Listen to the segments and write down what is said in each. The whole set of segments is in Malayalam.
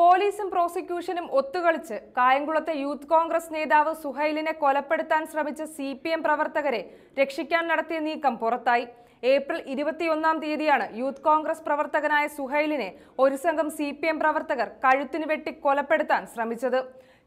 പോലീസും പ്രോസിക്യൂഷനും ഒത്തുകളിച്ച് കായംകുളത്തെ യൂത്ത് കോൺഗ്രസ് നേതാവ് സുഹൈലിനെ കൊലപ്പെടുത്താൻ ശ്രമിച്ച സി പി എം പ്രവർത്തകരെ രക്ഷിക്കാൻ നടത്തിയ നീക്കം പുറത്തായി ഏപ്രിൽ ഇരുപത്തിയൊന്നാം തീയതിയാണ് യൂത്ത് കോൺഗ്രസ് പ്രവർത്തകനായ സുഹൈലിനെ ഒരു സംഘം സി പി എം പ്രവർത്തകർ കഴുത്തിനു വെട്ടി കൊലപ്പെടുത്താൻ ശ്രമിച്ചത്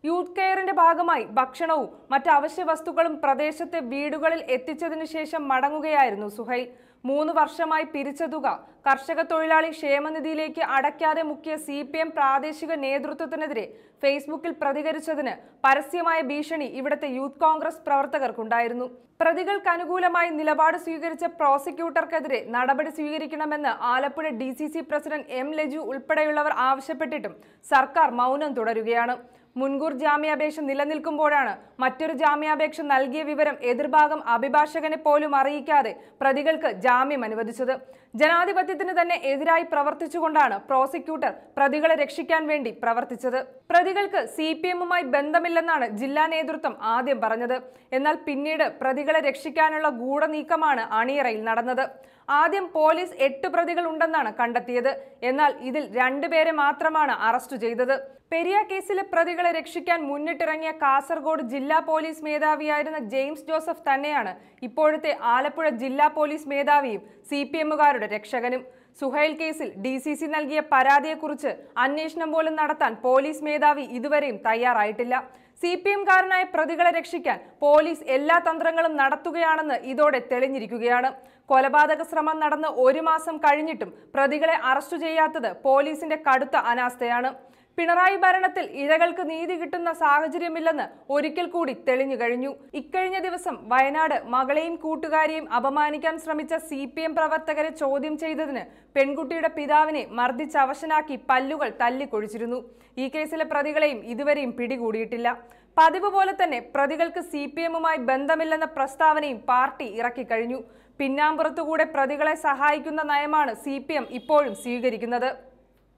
യൂത്ത് കെയറിന്റെ ഭാഗമായി ഭക്ഷണവും മറ്റ് അവശ്യ വസ്തുക്കളും പ്രദേശത്തെ വീടുകളിൽ എത്തിച്ചതിനു ശേഷം മടങ്ങുകയായിരുന്നു സുഹൈൽ മൂന്ന് വർഷമായി പിരിച്ച തുക കർഷക തൊഴിലാളി ക്ഷേമനിധിയിലേക്ക് അടയ്ക്കാതെ മുക്കിയ സി പി എം പ്രാദേശിക നേതൃത്വത്തിനെതിരെ ഫേസ്ബുക്കിൽ പ്രതികരിച്ചതിന് പരസ്യമായ ഭീഷണി ഇവിടത്തെ യൂത്ത് കോൺഗ്രസ് പ്രവർത്തകർക്കുണ്ടായിരുന്നു പ്രതികൾക്ക് അനുകൂലമായി നിലപാട് സ്വീകരിച്ച പ്രോസിക്യൂട്ടർക്കെതിരെ നടപടി സ്വീകരിക്കണമെന്ന് Alappuzha D president M Liju ഉൾപ്പെടെയുള്ളവർ ആവശ്യപ്പെട്ടിട്ടും സർക്കാർ മൗനം തുടരുകയാണ് മുൻകൂർ ജാമ്യാപേക്ഷ നിലനിൽക്കുമ്പോഴാണ് മറ്റൊരു ജാമ്യാപേക്ഷ നൽകിയ വിവരം എതിർഭാഗം അഭിഭാഷകനെ പോലും അറിയിക്കാതെ പ്രതികൾക്ക് ജാമ്യം അനുവദിച്ചത് ജനാധിപത്യത്തിന് തന്നെ എതിരായി പ്രവർത്തിച്ചുകൊണ്ടാണ് പ്രോസിക്യൂട്ടർ പ്രതികളെ രക്ഷിക്കാൻ വേണ്ടി പ്രവർത്തിച്ചത് പ്രതികൾക്ക് സി പി എമ്മുമായി ബന്ധമില്ലെന്നാണ് ജില്ലാ നേതൃത്വം ആദ്യം പറഞ്ഞത് എന്നാൽ പിന്നീട് പ്രതികളെ രക്ഷിക്കാനുള്ള ഗൂഢനീക്കമാണ് അണിയറയിൽ നടന്നത് ആദ്യം പോലീസ് എട്ട് പ്രതികൾ ഉണ്ടെന്നാണ് കണ്ടെത്തിയത് എന്നാൽ ഇതിൽ രണ്ടുപേരെ മാത്രമാണ് അറസ്റ്റ് ചെയ്തത് പെരിയ കേസിലെ പ്രതികളെ രക്ഷിക്കാൻ മുന്നിട്ടിറങ്ങിയ കാസർഗോഡ് ജില്ലാ പോലീസ് മേധാവിയായിരുന്ന ജെയിംസ് ജോസഫ് തന്നെയാണ് ഇപ്പോഴത്തെ ആലപ്പുഴ ജില്ലാ പോലീസ് മേധാവിയും സി രക്ഷകനും സുഹൈൽ കേസിൽ ഡി സി സി നൽകിയ പരാതിയെക്കുറിച്ച് അന്വേഷണം പോലും നടത്താൻ പോലീസ് മേധാവി ഇതുവരെയും തയ്യാറായിട്ടില്ല സി പി കാരനായ പ്രതികളെ രക്ഷിക്കാൻ പോലീസ് എല്ലാ തന്ത്രങ്ങളും നടത്തുകയാണെന്ന് ഇതോടെ തെളിഞ്ഞിരിക്കുകയാണ് കൊലപാതക ശ്രമം നടന്ന് ഒരു മാസം കഴിഞ്ഞിട്ടും പ്രതികളെ അറസ്റ്റ് ചെയ്യാത്തത് പോലീസിന്റെ കടുത്ത അനാസ്ഥയാണ് പിണറായി ഭരണത്തിൽ ഇരകൾക്ക് നീതി കിട്ടുന്ന സാഹചര്യമില്ലെന്ന് ഒരിക്കൽ കൂടി തെളിഞ്ഞു കഴിഞ്ഞു ഇക്കഴിഞ്ഞ ദിവസം വയനാട് മകളെയും കൂട്ടുകാരെയും അപമാനിക്കാൻ ശ്രമിച്ച സി പി എം പ്രവർത്തകരെ ചോദ്യം ചെയ്തതിന് പെൺകുട്ടിയുടെ പിതാവിനെ മർദ്ദിച്ച് അവശനാക്കി പല്ലുകൾ തല്ലിക്കൊഴിച്ചിരുന്നു ഈ കേസിലെ പ്രതികളെയും ഇതുവരെയും പിടികൂടിയിട്ടില്ല പതിവ് പോലെ തന്നെ പ്രതികൾക്ക് സി പി എമ്മുമായി ബന്ധമില്ലെന്ന പ്രസ്താവനയും പാർട്ടി ഇറക്കിക്കഴിഞ്ഞു പിന്നാമ്പുറത്തുകൂടെ പ്രതികളെ സഹായിക്കുന്ന നയമാണ് സി ഇപ്പോഴും സ്വീകരിക്കുന്നത്